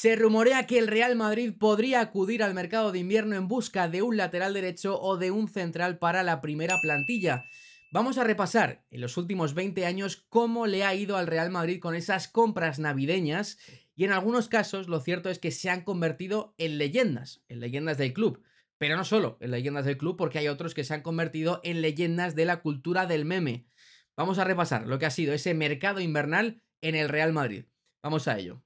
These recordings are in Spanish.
Se rumorea que el Real Madrid podría acudir al mercado de invierno en busca de un lateral derecho o de un central para la primera plantilla. Vamos a repasar en los últimos 20 años cómo le ha ido al Real Madrid con esas compras navideñas y en algunos casos lo cierto es que se han convertido en leyendas, en leyendas del club. Pero no solo en leyendas del club porque hay otros que se han convertido en leyendas de la cultura del meme. Vamos a repasar lo que ha sido ese mercado invernal en el Real Madrid. Vamos a ello.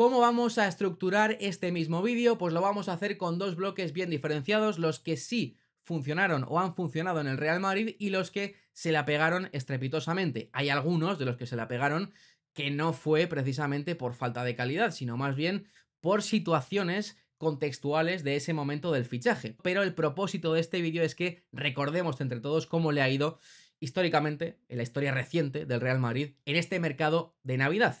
¿Cómo vamos a estructurar este mismo vídeo? Pues lo vamos a hacer con dos bloques bien diferenciados, los que sí funcionaron o han funcionado en el Real Madrid y los que se la pegaron estrepitosamente. Hay algunos de los que se la pegaron que no fue precisamente por falta de calidad, sino más bien por situaciones contextuales de ese momento del fichaje. Pero el propósito de este vídeo es que recordemos entre todos cómo le ha ido históricamente, en la historia reciente del Real Madrid, en este mercado de Navidad.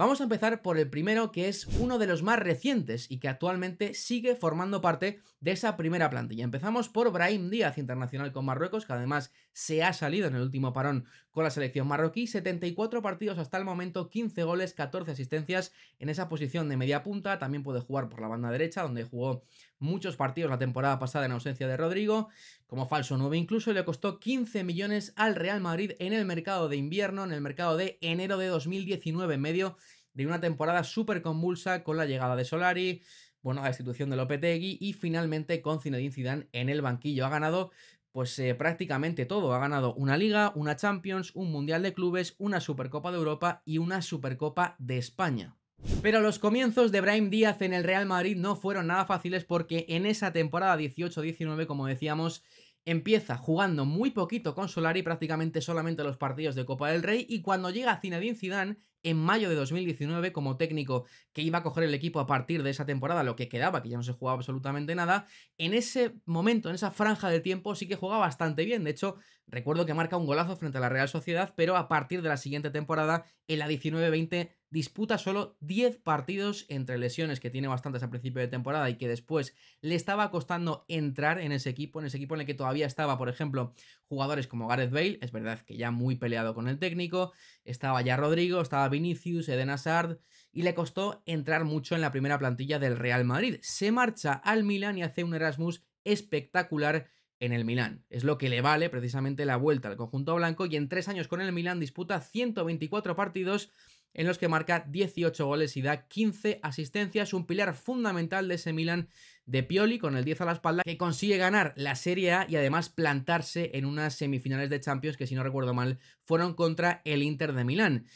Vamos a empezar por el primero que es uno de los más recientes y que actualmente sigue formando parte de esa primera plantilla. Empezamos por Brahim Díaz, internacional con Marruecos, que además se ha salido en el último parón con la selección marroquí. 74 partidos hasta el momento, 15 goles, 14 asistencias en esa posición de media punta. También puede jugar por la banda derecha, donde jugó muchos partidos la temporada pasada en ausencia de Rodrigo. Como falso 9 incluso le costó 15 millones al Real Madrid en el mercado de invierno, en el mercado de enero de 2019, en medio de una temporada súper convulsa con la llegada de Solari, bueno, la destitución de Lopetegui y finalmente con Zinedine Zidane en el banquillo. Ha ganado pues eh, prácticamente todo. Ha ganado una liga, una Champions, un Mundial de Clubes, una Supercopa de Europa y una Supercopa de España. Pero los comienzos de Brahim Díaz en el Real Madrid no fueron nada fáciles porque en esa temporada 18-19, como decíamos, empieza jugando muy poquito con Solari, prácticamente solamente los partidos de Copa del Rey, y cuando llega Zinedine Zidane en mayo de 2019 como técnico que iba a coger el equipo a partir de esa temporada, lo que quedaba, que ya no se jugaba absolutamente nada, en ese momento, en esa franja de tiempo, sí que jugaba bastante bien. De hecho, recuerdo que marca un golazo frente a la Real Sociedad, pero a partir de la siguiente temporada, en la 19-20, disputa solo 10 partidos entre lesiones que tiene bastantes al principio de temporada y que después le estaba costando entrar en ese equipo, en ese equipo en el que todavía estaba, por ejemplo, jugadores como Gareth Bale, es verdad que ya muy peleado con el técnico, estaba ya Rodrigo, estaba Vinicius, Eden Hazard y le costó entrar mucho en la primera plantilla del Real Madrid. Se marcha al Milán y hace un Erasmus espectacular en el Milán. Es lo que le vale precisamente la vuelta al conjunto blanco y en tres años con el Milán disputa 124 partidos en los que marca 18 goles y da 15 asistencias, un pilar fundamental de ese Milan de Pioli con el 10 a la espalda que consigue ganar la Serie A y además plantarse en unas semifinales de Champions que si no recuerdo mal fueron contra el Inter de Milán.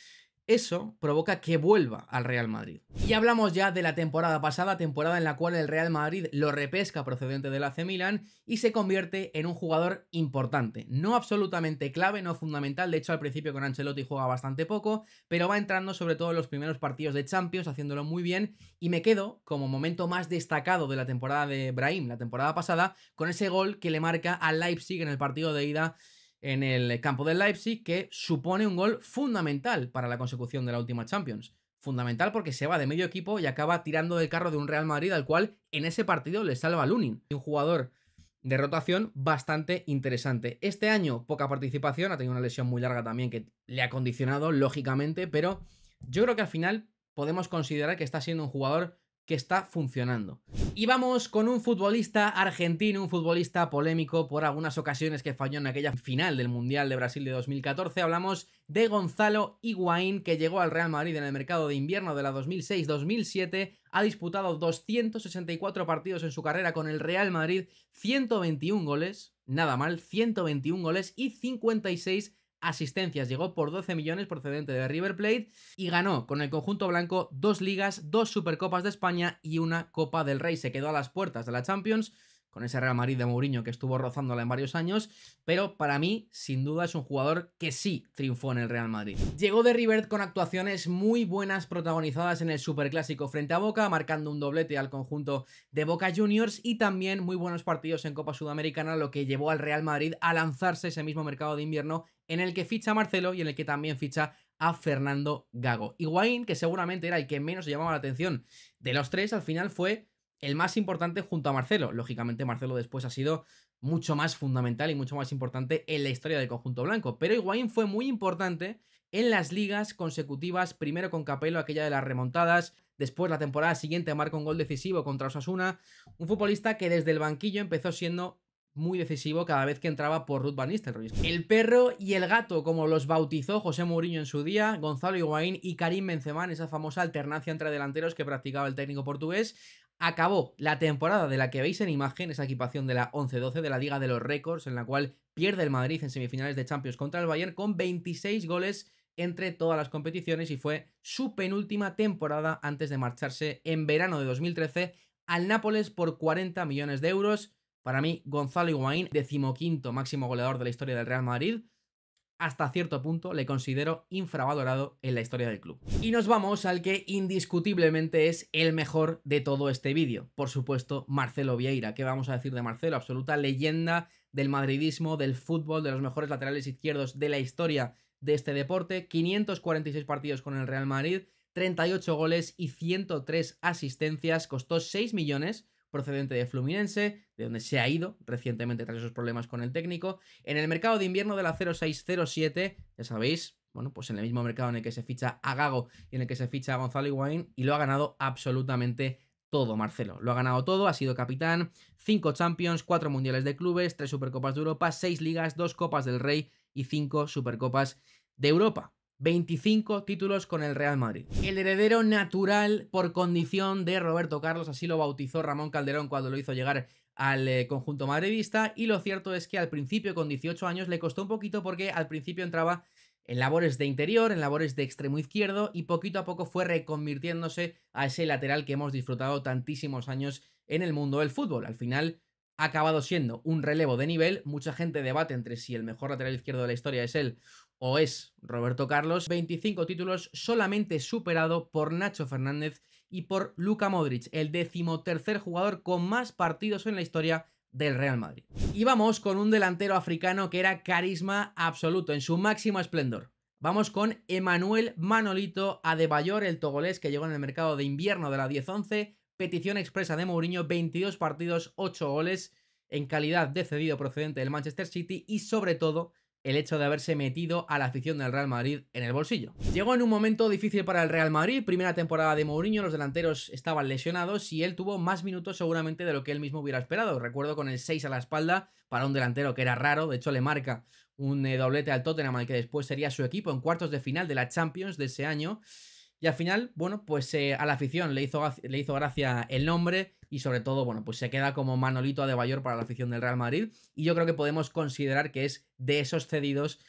Eso provoca que vuelva al Real Madrid. Y hablamos ya de la temporada pasada, temporada en la cual el Real Madrid lo repesca procedente del AC Milan y se convierte en un jugador importante. No absolutamente clave, no fundamental, de hecho al principio con Ancelotti juega bastante poco, pero va entrando sobre todo en los primeros partidos de Champions, haciéndolo muy bien, y me quedo como momento más destacado de la temporada de Brahim, la temporada pasada, con ese gol que le marca a Leipzig en el partido de ida en el campo del Leipzig, que supone un gol fundamental para la consecución de la última Champions. Fundamental porque se va de medio equipo y acaba tirando del carro de un Real Madrid al cual en ese partido le salva Lunin, un jugador de rotación bastante interesante. Este año poca participación, ha tenido una lesión muy larga también que le ha condicionado, lógicamente, pero yo creo que al final podemos considerar que está siendo un jugador que está funcionando. Y vamos con un futbolista argentino, un futbolista polémico por algunas ocasiones que falló en aquella final del Mundial de Brasil de 2014. Hablamos de Gonzalo Higuaín, que llegó al Real Madrid en el mercado de invierno de la 2006-2007, ha disputado 264 partidos en su carrera con el Real Madrid, 121 goles, nada mal, 121 goles y 56 asistencias. Llegó por 12 millones procedente de River Plate y ganó con el conjunto blanco dos ligas, dos Supercopas de España y una Copa del Rey. Se quedó a las puertas de la Champions con ese Real Madrid de Mourinho que estuvo rozándola en varios años, pero para mí, sin duda, es un jugador que sí triunfó en el Real Madrid. Llegó de River con actuaciones muy buenas protagonizadas en el Superclásico frente a Boca, marcando un doblete al conjunto de Boca Juniors y también muy buenos partidos en Copa Sudamericana, lo que llevó al Real Madrid a lanzarse ese mismo mercado de invierno en el que ficha Marcelo y en el que también ficha a Fernando Gago. Higuaín, que seguramente era el que menos llamaba la atención de los tres, al final fue el más importante junto a Marcelo. Lógicamente, Marcelo después ha sido mucho más fundamental y mucho más importante en la historia del conjunto blanco. Pero Higuaín fue muy importante en las ligas consecutivas, primero con Capello, aquella de las remontadas, después la temporada siguiente marca un gol decisivo contra Osasuna, un futbolista que desde el banquillo empezó siendo muy decisivo cada vez que entraba por Ruth Van Nistelrooy. El perro y el gato, como los bautizó José Mourinho en su día, Gonzalo Higuaín y Karim Benzema esa famosa alternancia entre delanteros que practicaba el técnico portugués, acabó la temporada de la que veis en imagen, esa equipación de la 11-12 de la Liga de los Récords, en la cual pierde el Madrid en semifinales de Champions contra el Bayern con 26 goles entre todas las competiciones y fue su penúltima temporada antes de marcharse en verano de 2013 al Nápoles por 40 millones de euros. Para mí, Gonzalo Higuaín, decimoquinto máximo goleador de la historia del Real Madrid, hasta cierto punto le considero infravalorado en la historia del club. Y nos vamos al que indiscutiblemente es el mejor de todo este vídeo. Por supuesto, Marcelo Vieira. ¿Qué vamos a decir de Marcelo? Absoluta leyenda del madridismo, del fútbol, de los mejores laterales izquierdos de la historia de este deporte. 546 partidos con el Real Madrid, 38 goles y 103 asistencias. Costó 6 millones procedente de Fluminense, de donde se ha ido recientemente tras esos problemas con el técnico. En el mercado de invierno de la 0607, ya sabéis, bueno, pues en el mismo mercado en el que se ficha a Gago y en el que se ficha a Gonzalo Higuaín, y lo ha ganado absolutamente todo, Marcelo. Lo ha ganado todo, ha sido capitán, 5 Champions, 4 Mundiales de Clubes, 3 Supercopas de Europa, 6 Ligas, 2 Copas del Rey y 5 Supercopas de Europa. 25 títulos con el Real Madrid. El heredero natural por condición de Roberto Carlos, así lo bautizó Ramón Calderón cuando lo hizo llegar al eh, conjunto madridista y lo cierto es que al principio con 18 años le costó un poquito porque al principio entraba en labores de interior, en labores de extremo izquierdo y poquito a poco fue reconvirtiéndose a ese lateral que hemos disfrutado tantísimos años en el mundo del fútbol. Al final ha acabado siendo un relevo de nivel, mucha gente debate entre si el mejor lateral izquierdo de la historia es él o es Roberto Carlos, 25 títulos solamente superado por Nacho Fernández y por Luka Modric, el decimotercer jugador con más partidos en la historia del Real Madrid. Y vamos con un delantero africano que era carisma absoluto, en su máximo esplendor. Vamos con Emanuel Manolito Adebayor, el togolés que llegó en el mercado de invierno de la 10-11, petición expresa de Mourinho, 22 partidos, 8 goles, en calidad de cedido procedente del Manchester City y sobre todo el hecho de haberse metido a la afición del Real Madrid en el bolsillo. Llegó en un momento difícil para el Real Madrid, primera temporada de Mourinho, los delanteros estaban lesionados y él tuvo más minutos seguramente de lo que él mismo hubiera esperado. Recuerdo con el 6 a la espalda para un delantero que era raro, de hecho le marca un eh, doblete al Tottenham, al que después sería su equipo en cuartos de final de la Champions de ese año. Y al final, bueno, pues eh, a la afición le hizo, le hizo gracia el nombre y sobre todo, bueno, pues se queda como Manolito Adebayor para la afición del Real Madrid. Y yo creo que podemos considerar que es de esos cedidos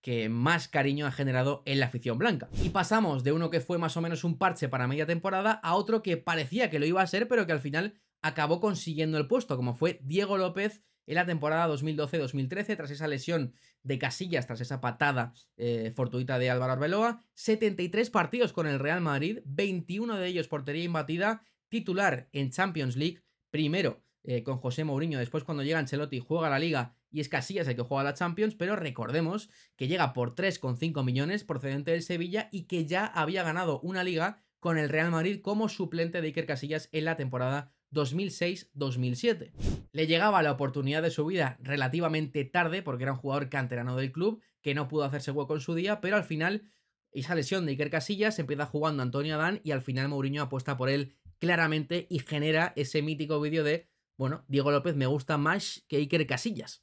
que más cariño ha generado en la afición blanca. Y pasamos de uno que fue más o menos un parche para media temporada a otro que parecía que lo iba a ser, pero que al final acabó consiguiendo el puesto, como fue Diego López, en la temporada 2012-2013, tras esa lesión de casillas, tras esa patada eh, fortuita de Álvaro Arbeloa. 73 partidos con el Real Madrid, 21 de ellos portería imbatida, titular en Champions League, primero eh, con José Mourinho, después cuando llega Ancelotti juega la Liga y es Casillas el que juega la Champions, pero recordemos que llega por 3,5 millones procedente del Sevilla y que ya había ganado una Liga con el Real Madrid como suplente de Iker Casillas en la temporada 2006-2007. Le llegaba la oportunidad de su vida relativamente tarde porque era un jugador canterano del club que no pudo hacerse hueco en su día, pero al final esa lesión de Iker Casillas empieza jugando Antonio Adán y al final Mourinho apuesta por él claramente y genera ese mítico vídeo de, bueno, Diego López me gusta más que Iker Casillas.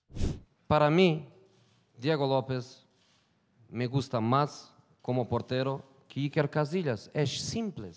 Para mí, Diego López me gusta más como portero que Iker Casillas. Es simple.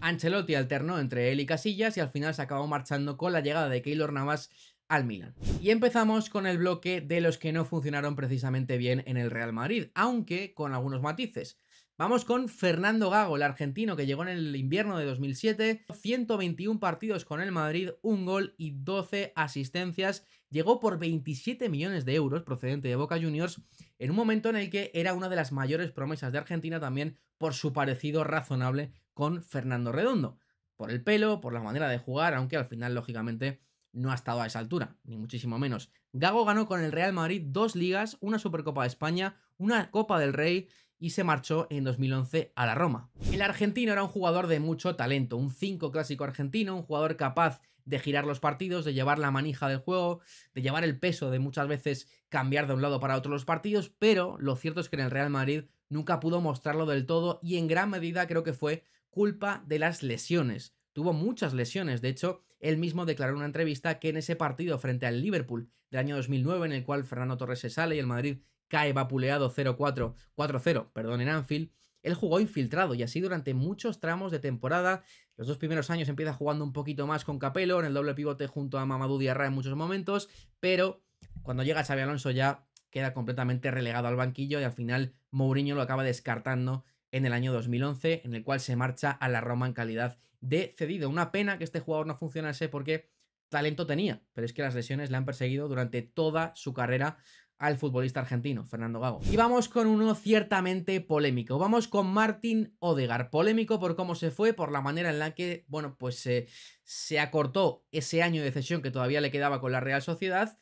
Ancelotti alternó entre él y Casillas y al final se acabó marchando con la llegada de Keylor Navas al Milan. Y empezamos con el bloque de los que no funcionaron precisamente bien en el Real Madrid, aunque con algunos matices. Vamos con Fernando Gago, el argentino que llegó en el invierno de 2007, 121 partidos con el Madrid, un gol y 12 asistencias, llegó por 27 millones de euros procedente de Boca Juniors, en un momento en el que era una de las mayores promesas de Argentina también por su parecido razonable con Fernando Redondo, por el pelo, por la manera de jugar, aunque al final, lógicamente, no ha estado a esa altura, ni muchísimo menos. Gago ganó con el Real Madrid dos ligas, una Supercopa de España, una Copa del Rey y se marchó en 2011 a la Roma. El argentino era un jugador de mucho talento, un 5 clásico argentino, un jugador capaz de girar los partidos, de llevar la manija del juego, de llevar el peso, de muchas veces cambiar de un lado para otro los partidos, pero lo cierto es que en el Real Madrid nunca pudo mostrarlo del todo y en gran medida creo que fue culpa de las lesiones. Tuvo muchas lesiones, de hecho, él mismo declaró en una entrevista que en ese partido frente al Liverpool del año 2009, en el cual Fernando Torres se sale y el Madrid cae vapuleado 0-4, 4-0, perdón, en Anfield, él jugó infiltrado y así durante muchos tramos de temporada. Los dos primeros años empieza jugando un poquito más con Capello en el doble pivote junto a Mamadou Diarra en muchos momentos, pero cuando llega Xabi Alonso ya queda completamente relegado al banquillo y al final Mourinho lo acaba descartando en el año 2011, en el cual se marcha a la Roma en calidad de cedido. Una pena que este jugador no funcionase porque talento tenía, pero es que las lesiones le han perseguido durante toda su carrera al futbolista argentino, Fernando Gago. Y vamos con uno ciertamente polémico. Vamos con Martin Odegar. Polémico por cómo se fue, por la manera en la que, bueno, pues se, eh, se acortó ese año de cesión que todavía le quedaba con la Real Sociedad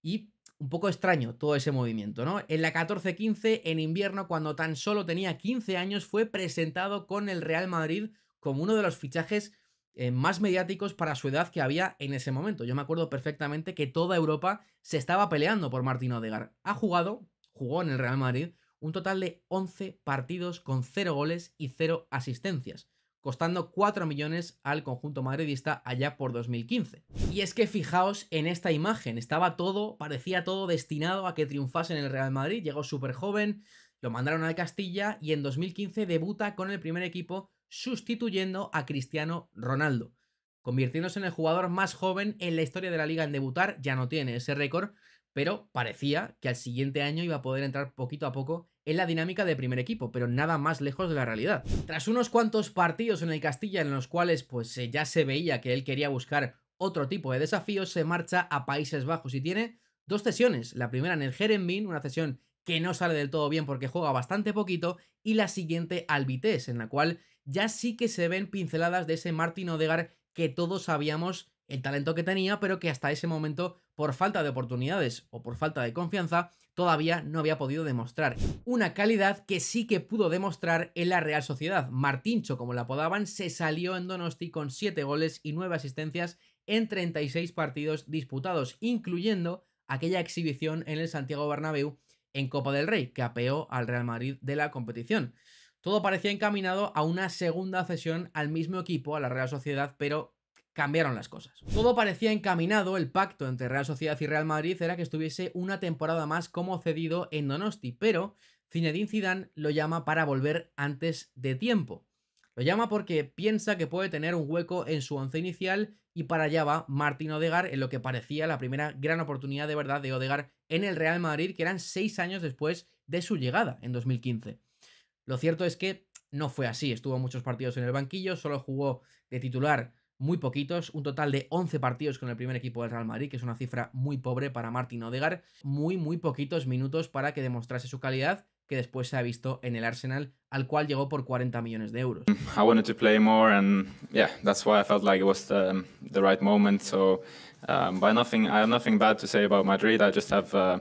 y un poco extraño todo ese movimiento, ¿no? En la 14-15, en invierno, cuando tan solo tenía 15 años, fue presentado con el Real Madrid como uno de los fichajes eh, más mediáticos para su edad que había en ese momento. Yo me acuerdo perfectamente que toda Europa se estaba peleando por Martín Odegar. Ha jugado, jugó en el Real Madrid, un total de 11 partidos con 0 goles y 0 asistencias costando 4 millones al conjunto madridista allá por 2015. Y es que fijaos en esta imagen, estaba todo, parecía todo destinado a que triunfase en el Real Madrid, llegó súper joven, lo mandaron al Castilla y en 2015 debuta con el primer equipo sustituyendo a Cristiano Ronaldo, convirtiéndose en el jugador más joven en la historia de la liga en debutar, ya no tiene ese récord, pero parecía que al siguiente año iba a poder entrar poquito a poco en la dinámica de primer equipo, pero nada más lejos de la realidad. Tras unos cuantos partidos en el Castilla en los cuales pues eh, ya se veía que él quería buscar otro tipo de desafíos, se marcha a Países Bajos y tiene dos cesiones. La primera en el Herenveen, una cesión que no sale del todo bien porque juega bastante poquito, y la siguiente al Vitesse, en la cual ya sí que se ven pinceladas de ese Martín Odegar que todos sabíamos el talento que tenía, pero que hasta ese momento, por falta de oportunidades o por falta de confianza, todavía no había podido demostrar. Una calidad que sí que pudo demostrar en la Real Sociedad. Martincho, como la apodaban, se salió en Donosti con 7 goles y 9 asistencias en 36 partidos disputados, incluyendo aquella exhibición en el Santiago Bernabéu en Copa del Rey, que apeó al Real Madrid de la competición. Todo parecía encaminado a una segunda cesión al mismo equipo, a la Real Sociedad, pero cambiaron las cosas. Todo parecía encaminado, el pacto entre Real Sociedad y Real Madrid era que estuviese una temporada más como cedido en Donosti, pero Zinedine Zidane lo llama para volver antes de tiempo. Lo llama porque piensa que puede tener un hueco en su once inicial y para allá va Martín Odegar en lo que parecía la primera gran oportunidad de verdad de Odegar en el Real Madrid, que eran seis años después de su llegada en 2015. Lo cierto es que no fue así, estuvo muchos partidos en el banquillo, solo jugó de titular muy poquitos, un total de 11 partidos con el primer equipo del Real Madrid, que es una cifra muy pobre para Martin Odegar, muy muy poquitos minutos para que demostrase su calidad que después se ha visto en el Arsenal, al cual llegó por 40 millones de euros. I wanted to play more and yeah, that's why I felt like it was the, right moment. So, um, nothing, I have nothing bad to say about Madrid. I just have uh,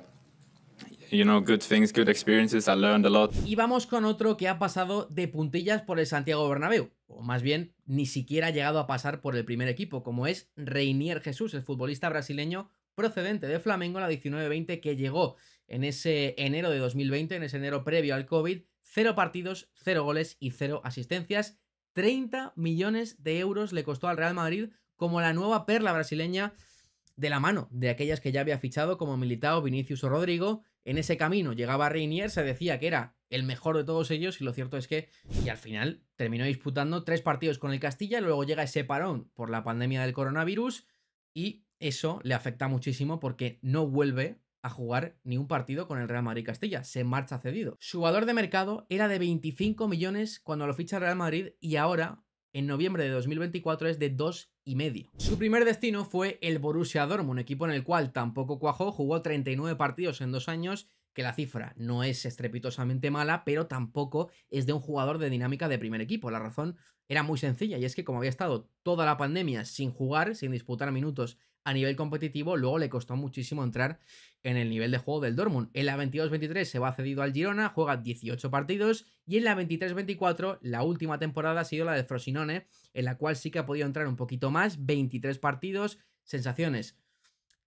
you know, good things, good experiences. I learned a lot. Y vamos con otro que ha pasado de puntillas por el Santiago Bernabéu o más bien ni siquiera ha llegado a pasar por el primer equipo, como es Reinier Jesús, el futbolista brasileño procedente de Flamengo, la 19-20, que llegó en ese enero de 2020, en ese enero previo al COVID, cero partidos, cero goles y cero asistencias. 30 millones de euros le costó al Real Madrid como la nueva perla brasileña de la mano de aquellas que ya había fichado como militado Vinicius o Rodrigo. En ese camino llegaba Reinier, se decía que era el mejor de todos ellos y lo cierto es que y al final terminó disputando tres partidos con el Castilla, luego llega ese parón por la pandemia del coronavirus y eso le afecta muchísimo porque no vuelve a jugar ni un partido con el Real Madrid Castilla, se marcha cedido. Su valor de mercado era de 25 millones cuando lo ficha el Real Madrid y ahora en noviembre de 2024 es de 2 y medio. Su primer destino fue el Borussia Dortmund, equipo en el cual tampoco cuajó, jugó 39 partidos en dos años que la cifra no es estrepitosamente mala, pero tampoco es de un jugador de dinámica de primer equipo. La razón era muy sencilla y es que como había estado toda la pandemia sin jugar, sin disputar minutos a nivel competitivo, luego le costó muchísimo entrar en el nivel de juego del Dortmund. En la 22-23 se va cedido al Girona, juega 18 partidos y en la 23-24 la última temporada ha sido la de Frosinone, en la cual sí que ha podido entrar un poquito más, 23 partidos, sensaciones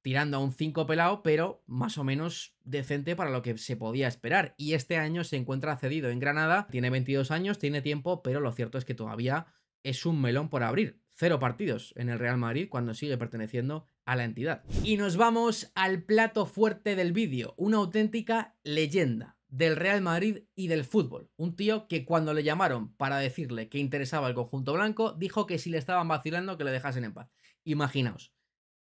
tirando a un 5 pelado, pero más o menos decente para lo que se podía esperar. Y este año se encuentra cedido en Granada, tiene 22 años, tiene tiempo, pero lo cierto es que todavía es un melón por abrir. Cero partidos en el Real Madrid cuando sigue perteneciendo a la entidad. Y nos vamos al plato fuerte del vídeo, una auténtica leyenda del Real Madrid y del fútbol. Un tío que cuando le llamaron para decirle que interesaba el conjunto blanco, dijo que si le estaban vacilando que le dejasen en paz. Imaginaos,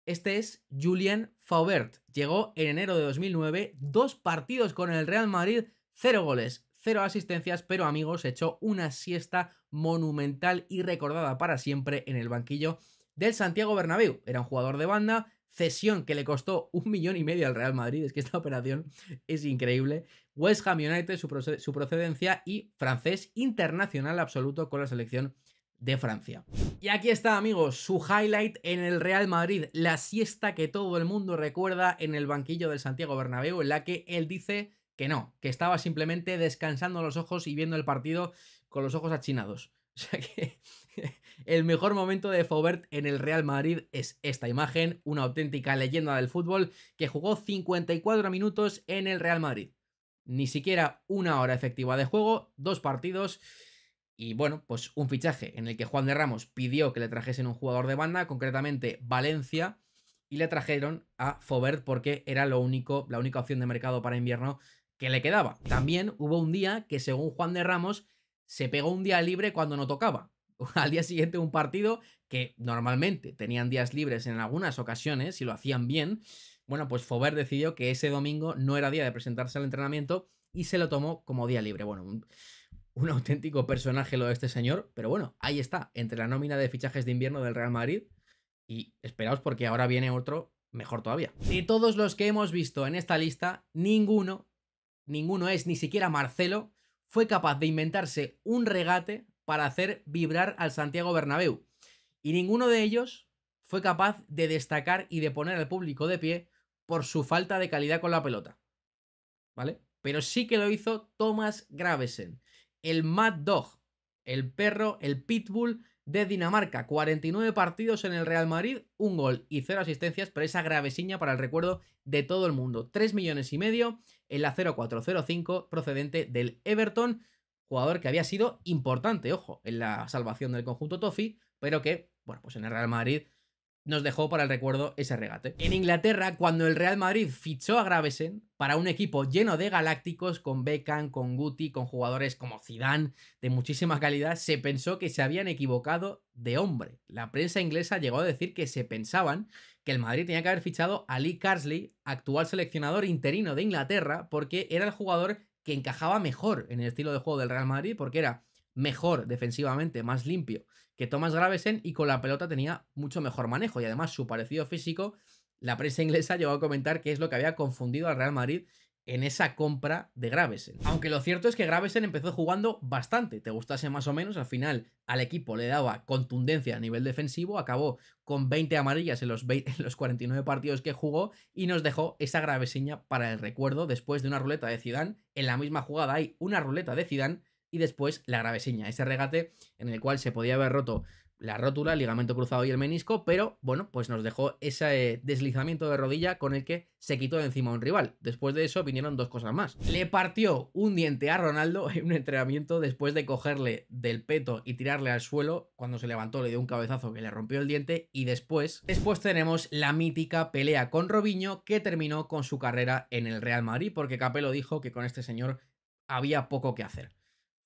este es Julien Faubert. Llegó en enero de 2009, dos partidos con el Real Madrid, cero goles, cero asistencias, pero amigos, echó una siesta monumental y recordada para siempre en el banquillo del Santiago Bernabéu. Era un jugador de banda, cesión que le costó un millón y medio al Real Madrid, es que esta operación es increíble. West Ham United, su, su procedencia y francés internacional absoluto con la selección de Francia. Y aquí está, amigos, su highlight en el Real Madrid, la siesta que todo el mundo recuerda en el banquillo del Santiago Bernabéu, en la que él dice que no, que estaba simplemente descansando los ojos y viendo el partido con los ojos achinados. O sea que el mejor momento de Faubert en el Real Madrid es esta imagen, una auténtica leyenda del fútbol que jugó 54 minutos en el Real Madrid. Ni siquiera una hora efectiva de juego, dos partidos y bueno, pues un fichaje en el que Juan de Ramos pidió que le trajesen un jugador de banda, concretamente Valencia, y le trajeron a Fobert porque era lo único, la única opción de mercado para invierno que le quedaba. También hubo un día que, según Juan de Ramos, se pegó un día libre cuando no tocaba. Al día siguiente un partido que normalmente tenían días libres en algunas ocasiones, y lo hacían bien, bueno, pues Fobert decidió que ese domingo no era día de presentarse al entrenamiento y se lo tomó como día libre. Bueno, un auténtico personaje lo de este señor, pero bueno, ahí está, entre la nómina de fichajes de invierno del Real Madrid y esperaos porque ahora viene otro mejor todavía. De todos los que hemos visto en esta lista, ninguno, ninguno es, ni siquiera Marcelo, fue capaz de inventarse un regate para hacer vibrar al Santiago Bernabéu. Y ninguno de ellos fue capaz de destacar y de poner al público de pie por su falta de calidad con la pelota. ¿Vale? Pero sí que lo hizo Thomas Gravesen, el Mad Dog, el perro, el pitbull de Dinamarca. 49 partidos en el Real Madrid, un gol y cero asistencias, pero esa gravesiña para el recuerdo de todo el mundo. 3 millones y medio en la 0405 procedente del Everton, jugador que había sido importante, ojo, en la salvación del conjunto Tofi, pero que, bueno, pues en el Real Madrid nos dejó para el recuerdo ese regate. En Inglaterra, cuando el Real Madrid fichó a Gravesen para un equipo lleno de galácticos, con Beckham, con Guti, con jugadores como Zidane, de muchísima calidad, se pensó que se habían equivocado de hombre. La prensa inglesa llegó a decir que se pensaban que el Madrid tenía que haber fichado a Lee Carsley, actual seleccionador interino de Inglaterra, porque era el jugador que encajaba mejor en el estilo de juego del Real Madrid, porque era mejor defensivamente, más limpio que Thomas Gravesen y con la pelota tenía mucho mejor manejo y además su parecido físico, la prensa inglesa llegó a comentar que es lo que había confundido al Real Madrid en esa compra de Gravesen. Aunque lo cierto es que Gravesen empezó jugando bastante, te gustase más o menos, al final al equipo le daba contundencia a nivel defensivo, acabó con 20 amarillas en los, 49 partidos que jugó y nos dejó esa graveseña para el recuerdo después de una ruleta de Zidane. En la misma jugada hay una ruleta de Zidane y después la gravesiña, ese regate en el cual se podía haber roto la rótula, el ligamento cruzado y el menisco, pero bueno, pues nos dejó ese deslizamiento de rodilla con el que se quitó de encima a un rival. Después de eso vinieron dos cosas más. Le partió un diente a Ronaldo en un entrenamiento después de cogerle del peto y tirarle al suelo. Cuando se levantó le dio un cabezazo que le rompió el diente y después, después tenemos la mítica pelea con Robinho que terminó con su carrera en el Real Madrid porque Capello dijo que con este señor había poco que hacer.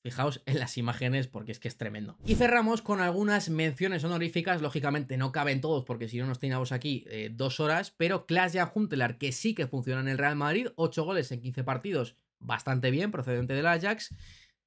Fijaos en las imágenes porque es que es tremendo. Y cerramos con algunas menciones honoríficas. Lógicamente no caben todos porque si no nos teníamos aquí eh, dos horas. Pero Klaas-Jan Huntelaar, que sí que funciona en el Real Madrid. Ocho goles en 15 partidos. Bastante bien, procedente del Ajax.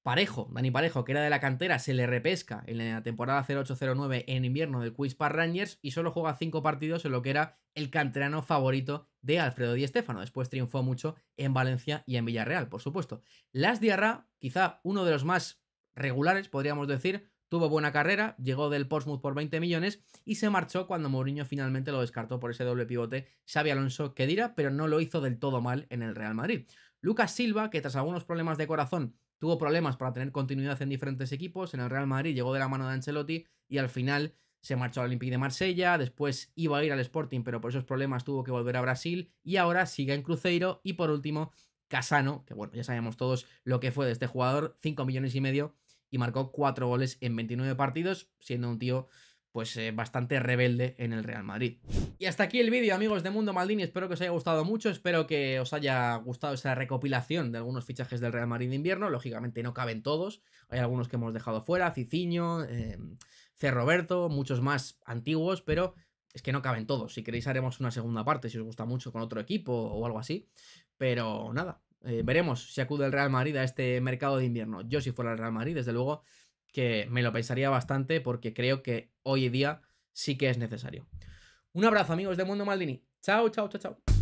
Parejo, Dani Parejo, que era de la cantera, se le repesca en la temporada 0809 en invierno del Quiz Park Rangers y solo juega cinco partidos en lo que era el canterano favorito de Alfredo Di Stéfano. Después triunfó mucho en Valencia y en Villarreal, por supuesto. Las Diarra, quizá uno de los más regulares, podríamos decir, tuvo buena carrera, llegó del Portsmouth por 20 millones y se marchó cuando Mourinho finalmente lo descartó por ese doble pivote Xavi Alonso que dirá, pero no lo hizo del todo mal en el Real Madrid. Lucas Silva, que tras algunos problemas de corazón Tuvo problemas para tener continuidad en diferentes equipos, en el Real Madrid llegó de la mano de Ancelotti y al final se marchó al Olympique de Marsella, después iba a ir al Sporting, pero por esos problemas tuvo que volver a Brasil y ahora sigue en Cruzeiro y por último Casano, que bueno, ya sabemos todos lo que fue de este jugador, 5 millones y medio y marcó 4 goles en 29 partidos, siendo un tío pues eh, bastante rebelde en el Real Madrid. Y hasta aquí el vídeo, amigos de Mundo Maldini. Espero que os haya gustado mucho, espero que os haya gustado esa recopilación de algunos fichajes del Real Madrid de invierno. Lógicamente no caben todos, hay algunos que hemos dejado fuera, Ciciño, em, Cerroberto, muchos más antiguos, pero es que no caben todos. Si queréis haremos una segunda parte, si os gusta mucho, con otro equipo o algo así. Pero nada, eh, veremos si acude el Real Madrid a este mercado de invierno. Yo si fuera el Real Madrid, desde luego, que me lo pensaría bastante porque creo que hoy día sí que es necesario. Un abrazo amigos de Mundo Maldini. Chao, chao, chao, chao.